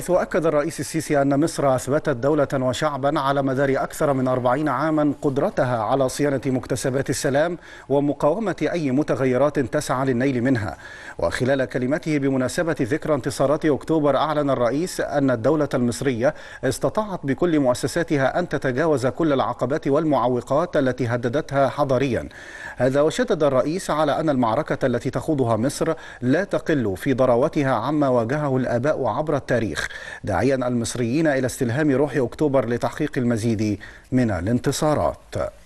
حيث أكد الرئيس السيسي أن مصر أثبتت دولة وشعبا على مدار أكثر من أربعين عاما قدرتها على صيانة مكتسبات السلام ومقاومة أي متغيرات تسعى للنيل منها وخلال كلمته بمناسبة ذكرى انتصارات أكتوبر أعلن الرئيس أن الدولة المصرية استطاعت بكل مؤسساتها أن تتجاوز كل العقبات والمعوقات التي هددتها حضاريا هذا وشدد الرئيس على أن المعركة التي تخوضها مصر لا تقل في ضراوتها عما واجهه الآباء عبر التاريخ داعيا المصريين إلى استلهام روح أكتوبر لتحقيق المزيد من الانتصارات